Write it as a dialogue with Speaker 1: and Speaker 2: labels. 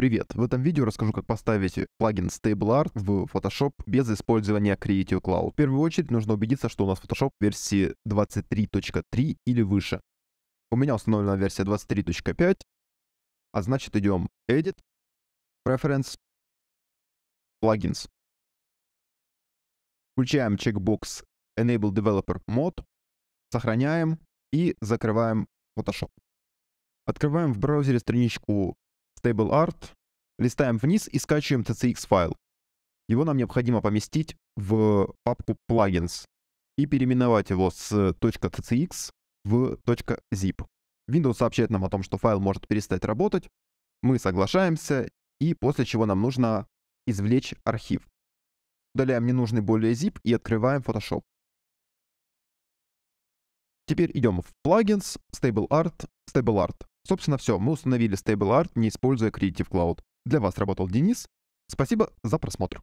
Speaker 1: Привет! В этом видео расскажу, как поставить плагин StableArt в Photoshop без использования Creative Cloud. В первую очередь нужно убедиться, что у нас Photoshop версии 23.3 или выше.
Speaker 2: У меня установлена версия 23.5, а значит идем Edit, Preference, Plugins. Включаем чекбокс Enable Developer Mode, сохраняем и
Speaker 1: закрываем Photoshop. Открываем в браузере страничку Stable Art, листаем вниз и скачиваем TCX-файл. Его нам необходимо поместить в папку plugins и переименовать его с .tcx в .zip. Windows сообщает нам о том, что файл может перестать работать. Мы соглашаемся, и после чего нам нужно извлечь архив. Удаляем ненужный более zip и открываем Photoshop. Теперь идем в Plugins, Stable Art, Stable Art. Собственно, все, мы установили Stable Art, не используя Creative Cloud. Для вас работал Денис. Спасибо за просмотр.